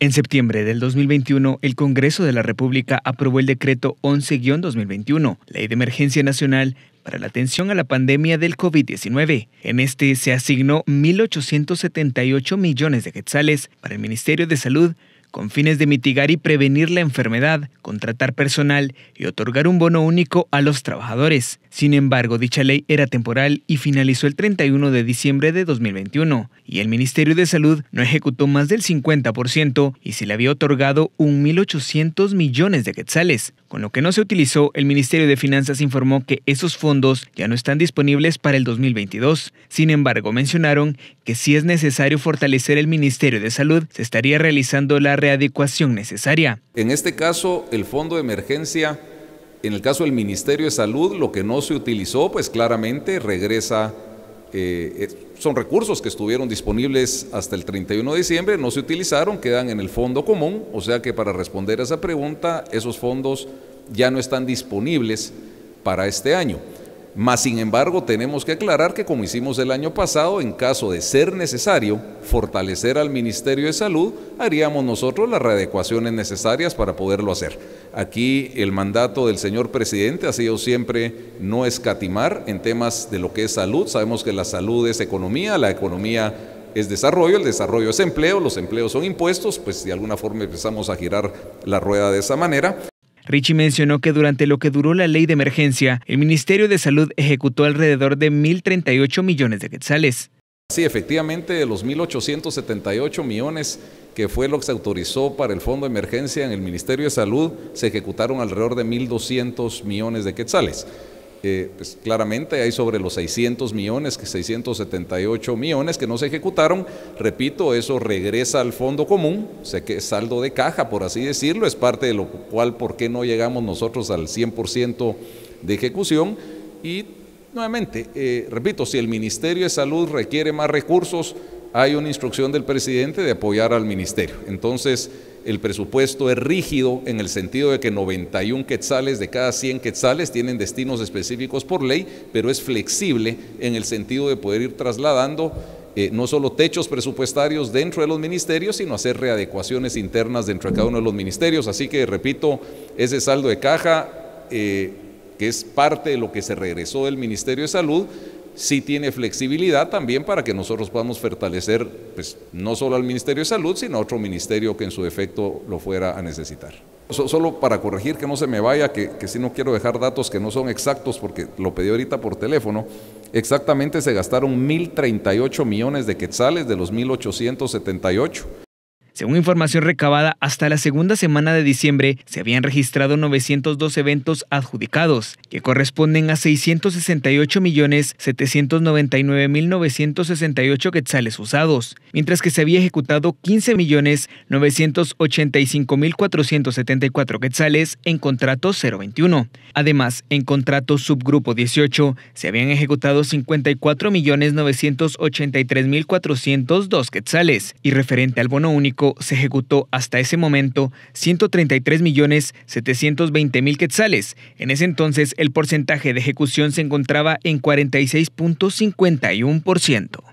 En septiembre del 2021, el Congreso de la República aprobó el decreto 11-2021, Ley de Emergencia Nacional para la atención a la pandemia del COVID-19. En este se asignó 1.878 millones de quetzales para el Ministerio de Salud con fines de mitigar y prevenir la enfermedad, contratar personal y otorgar un bono único a los trabajadores. Sin embargo, dicha ley era temporal y finalizó el 31 de diciembre de 2021, y el Ministerio de Salud no ejecutó más del 50% y se le había otorgado 1.800 millones de quetzales, con lo que no se utilizó, el Ministerio de Finanzas informó que esos fondos ya no están disponibles para el 2022. Sin embargo, mencionaron que si es necesario fortalecer el Ministerio de Salud, se estaría realizando la readecuación necesaria. En este caso, el fondo de emergencia, en el caso del Ministerio de Salud, lo que no se utilizó, pues claramente regresa eh, son recursos que estuvieron disponibles hasta el 31 de diciembre, no se utilizaron, quedan en el fondo común, o sea que para responder a esa pregunta, esos fondos ya no están disponibles para este año. Mas, sin embargo, tenemos que aclarar que, como hicimos el año pasado, en caso de ser necesario fortalecer al Ministerio de Salud, haríamos nosotros las readecuaciones necesarias para poderlo hacer. Aquí el mandato del señor presidente ha sido siempre no escatimar en temas de lo que es salud. Sabemos que la salud es economía, la economía es desarrollo, el desarrollo es empleo, los empleos son impuestos, pues de alguna forma empezamos a girar la rueda de esa manera. Richie mencionó que durante lo que duró la ley de emergencia, el Ministerio de Salud ejecutó alrededor de 1.038 millones de quetzales. Sí, efectivamente, de los 1.878 millones que fue lo que se autorizó para el Fondo de Emergencia en el Ministerio de Salud, se ejecutaron alrededor de 1.200 millones de quetzales. Eh, pues claramente hay sobre los 600 millones, 678 millones que no se ejecutaron. Repito, eso regresa al fondo común, sé que es saldo de caja, por así decirlo, es parte de lo cual por qué no llegamos nosotros al 100% de ejecución. Y nuevamente, eh, repito, si el Ministerio de Salud requiere más recursos, hay una instrucción del presidente de apoyar al ministerio. Entonces, el presupuesto es rígido en el sentido de que 91 quetzales de cada 100 quetzales tienen destinos específicos por ley, pero es flexible en el sentido de poder ir trasladando eh, no solo techos presupuestarios dentro de los ministerios, sino hacer readecuaciones internas dentro de cada uno de los ministerios. Así que, repito, ese saldo de caja, eh, que es parte de lo que se regresó del Ministerio de Salud, sí tiene flexibilidad también para que nosotros podamos fortalecer pues, no solo al Ministerio de Salud, sino a otro ministerio que en su defecto lo fuera a necesitar. solo para corregir que no se me vaya, que, que no quiero dejar datos que no son exactos porque lo pedí ahorita por teléfono, exactamente se gastaron 1.038 millones de quetzales de los 1.878. Según información recabada, hasta la segunda semana de diciembre se habían registrado 902 eventos adjudicados, que corresponden a 668.799.968 quetzales usados, mientras que se había ejecutado 15.985.474 quetzales en contrato 021. Además, en contrato subgrupo 18 se habían ejecutado 54.983.402 quetzales y referente al bono único se ejecutó hasta ese momento 133.720.000 quetzales. En ese entonces el porcentaje de ejecución se encontraba en 46.51%.